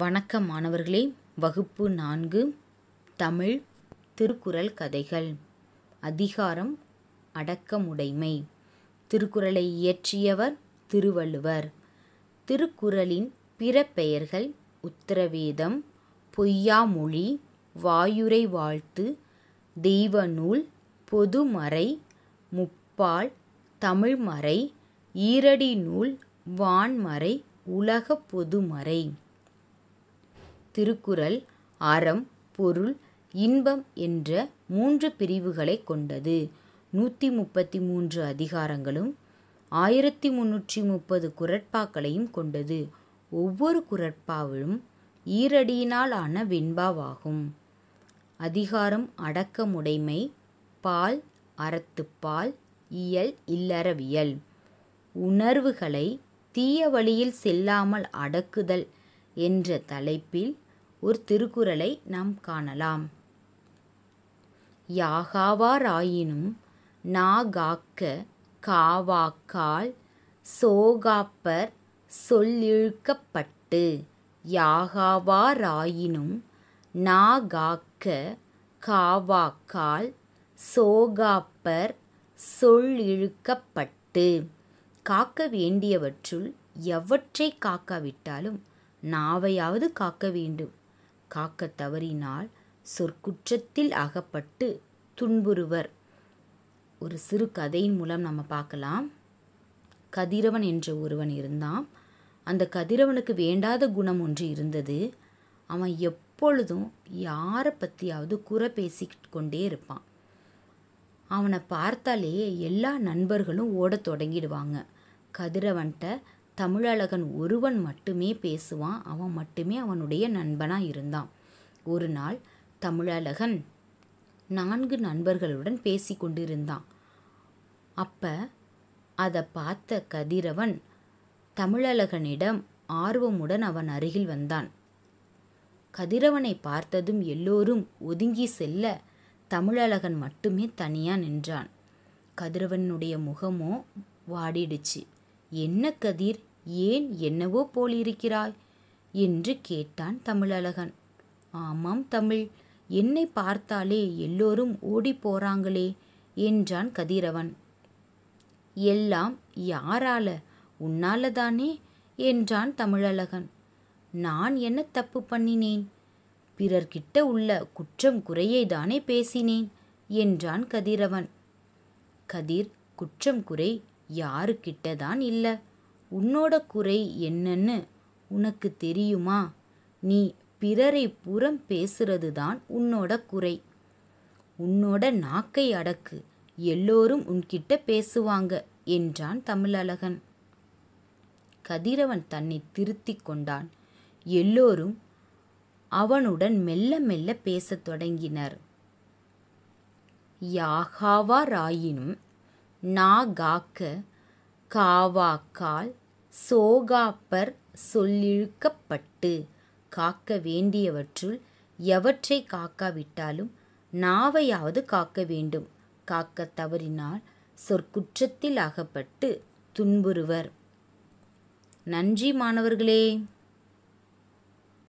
வணக்க மாணவர்களே வகுப்பு நான்கு தமிழ் திருக்குறள் கதைகள் அதிகாரம் அடக்கமுடைமை திருக்குறளை இயற்றியவர் திருவள்ளுவர் திருக்குறளின் பிற பெயர்கள் உத்தரவேதம் பொய்யாமொழி வாயுரை வாழ்த்து தெய்வநூல் பொதுமறை முப்பால் தமிழ்மறை ஈரடி நூல் வான்மறை உலக பொதுமறை திருக்குறள் அறம் பொருள் இன்பம் என்ற மூன்று பிரிவுகளை கொண்டது நூற்றி முப்பத்தி மூன்று அதிகாரங்களும் ஆயிரத்தி முன்னூற்றி முப்பது குரட்பாக்களையும் கொண்டது ஒவ்வொரு குரட்பாவிலும் ஈரடியினால் ஆன வெண்பாவாகும் அதிகாரம் அடக்கமுடைமை பால் அறத்துப்பால் இயல் இல்லறவியல் உணர்வுகளை தீய வழியில் செல்லாமல் அடக்குதல் என்ற தலைப்பில் ஒரு திருக்குறளை நாம் காணலாம் யாகாவாராயினும் நாகாக்க காவாக்கால் சோகாப்பர் சொல்லிழுக்கப்பட்டு யாகாவாராயினும் நாகாக்க காவாக்கால் சோகாப்பர் சொல்லிழுக்கப்பட்டு காக்க வேண்டியவற்றுள் எவற்றை காக்காவிட்டாலும் நாவையாவது காக்க வேண்டும் காக்க தவறினால் சொற்குற்றத்தில் அகப்பட்டு துன்புறுவர் ஒரு சிறு கதையின் மூலம் நம்ம பார்க்கலாம் கதிரவன் என்ற ஒருவன் இருந்தான் அந்த கதிரவனுக்கு வேண்டாத குணம் ஒன்று இருந்தது அவன் எப்பொழுதும் யாரை பற்றியாவது குறை பேசிக்கிட்டு கொண்டே இருப்பான் அவனை பார்த்தாலே எல்லா நண்பர்களும் ஓடத் தொடங்கிடுவாங்க கதிரவன்கிட்ட தமிழழகன் ஒருவன் மட்டுமே பேசுவான் அவன் மட்டுமே அவனுடைய நண்பனாக இருந்தான் ஒரு நாள் தமிழழகன் நான்கு நண்பர்களுடன் பேசி கொண்டிருந்தான் அப்போ அதை பார்த்த கதிரவன் தமிழழகனிடம் ஆர்வமுடன் அவன் அருகில் வந்தான் கதிரவனை பார்த்ததும் எல்லோரும் ஒதுங்கி செல்ல தமிழழகன் மட்டுமே தனியாக நின்றான் கதிரவனுடைய முகமோ வாடிடுச்சு என்ன கதிர் ஏன் என்னவோ போலிருக்கிறாய் என்று கேட்டான் தமிழழகன் ஆமாம் தமிழ் என்னை பார்த்தாலே எல்லோரும் ஓடி போறாங்களே என்றான் கதிரவன் எல்லாம் யாரால உன்னால தானே என்றான் தமிழழகன் நான் என்ன தப்பு பண்ணினேன் பிறர்கிட்ட உள்ள குற்றம் குறையை தானே பேசினேன் என்றான் கதிரவன் கதிர் குற்றம் குறை யாருக்கிட்ட தான் இல்லை உன்னோட குறை என்னன்னு உனக்கு தெரியுமா நீ பிறரை புறம் பேசுறது தான் உன்னோட குறை உன்னோட நாக்கை அடக்கு எல்லோரும் உன்கிட்ட பேசுவாங்க என்றான் தமிழழகன் கதிரவன் தன்னை திருத்தி கொண்டான் எல்லோரும் அவனுடன் மெல்ல மெல்ல பேசத் தொடங்கினர் யாகாவாராயினும் நாகாக்க காவாக்கால் சோகாப்பர் சொல்லிழுக்கப்பட்டு காக்க வேண்டியவற்றுள் எவற்றை காக்காவிட்டாலும் நாவையாவது காக்க வேண்டும் காக்கத் தவறினால் சொற்குற்றத்தில் அகப்பட்டு துன்புறுவர் நன்றி மாணவர்களே